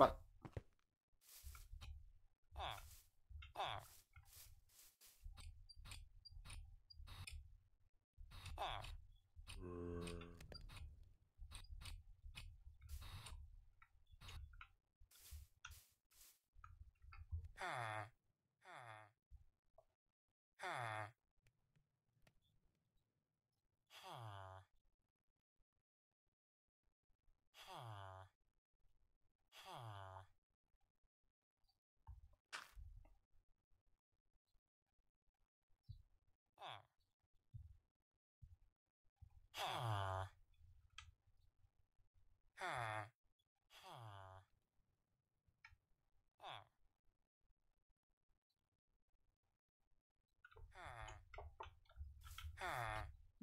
about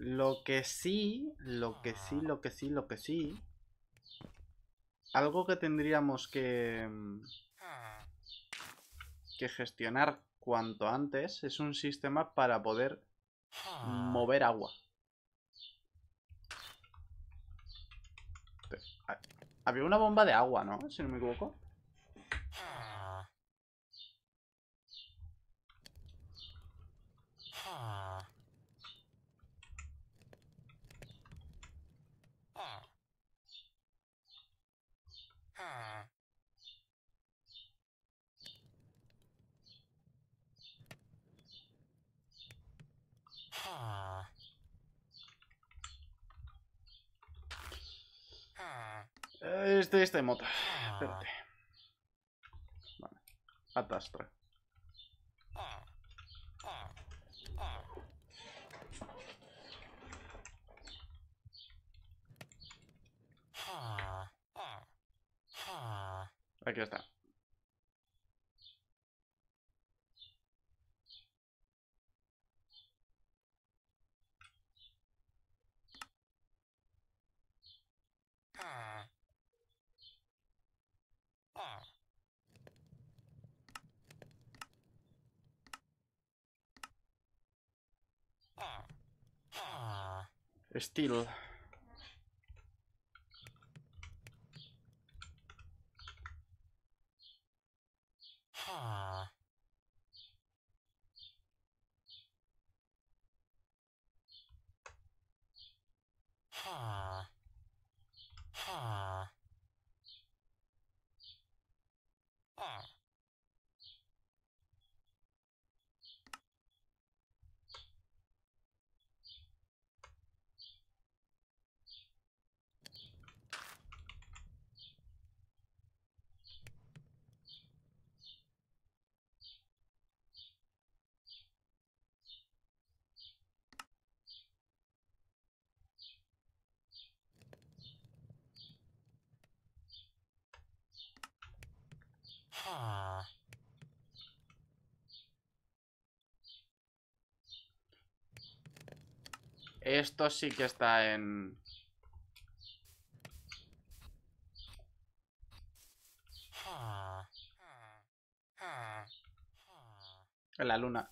Lo que sí, lo que sí, lo que sí, lo que sí. Algo que tendríamos que... Mm, que gestionar cuanto antes es un sistema para poder mover agua. Había una bomba de agua, ¿no? Si no me equivoco. Este, este de mota. Espérate. Vale. Atastra. Aquí está. Still Esto sí que está en... Ah. En la luna.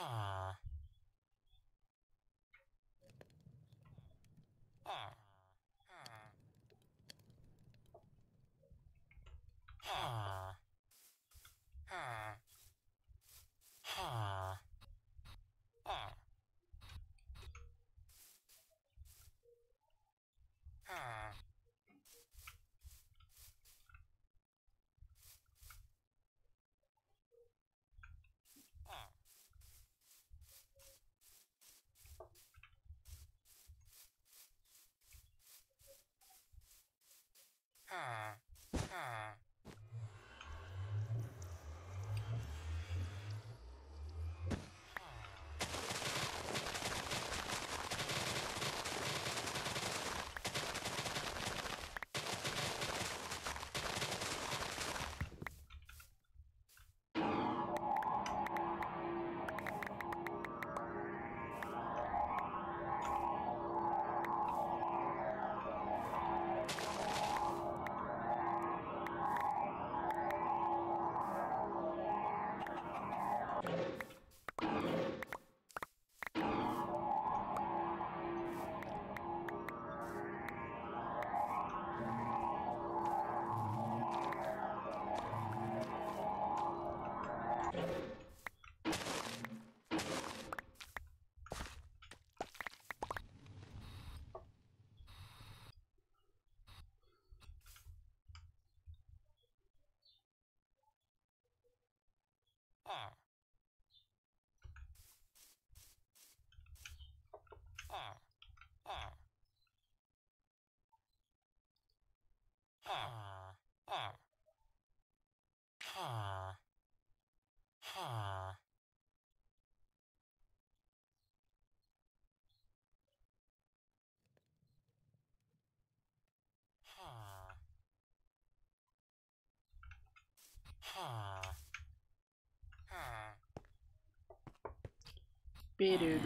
Ah. Huh. Huh. Huh. Huh. Huh. Bitter.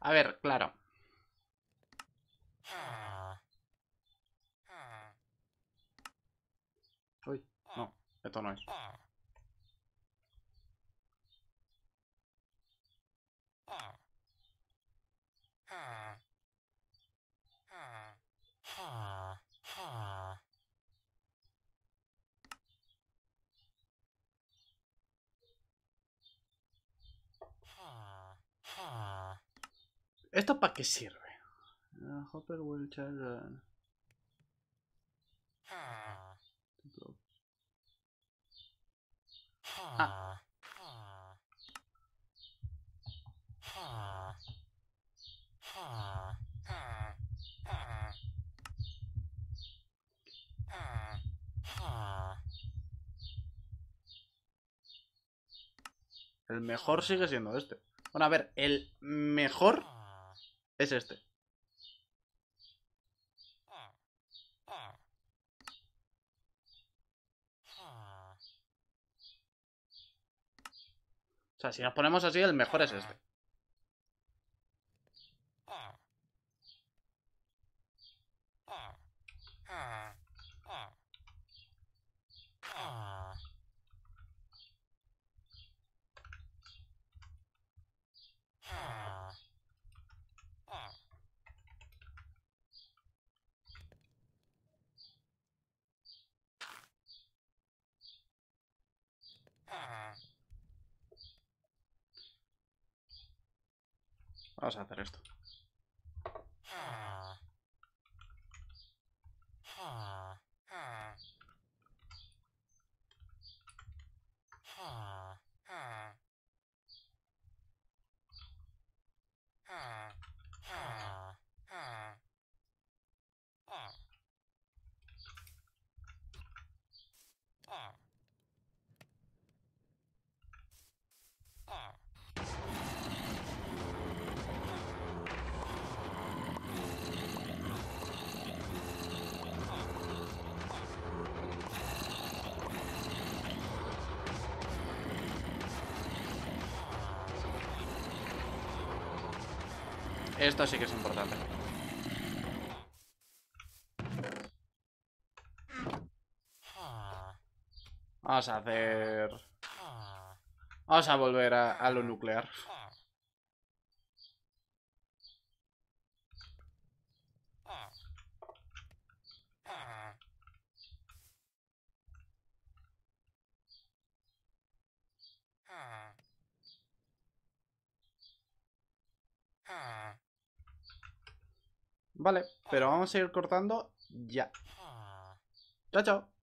A ver, claro. Uy, no, esto no es. ¿Esto para qué sirve? Ah, ah. El mejor sigue siendo este. Bueno, a ver, el mejor es este. O sea, si nos ponemos así, el mejor es este. Vamos a hacer esto. Esto sí que es importante. Vamos a hacer... Vamos a volver a, lo nuclear. Vale, pero vamos a ir cortando ya. Ah. Chao, chao.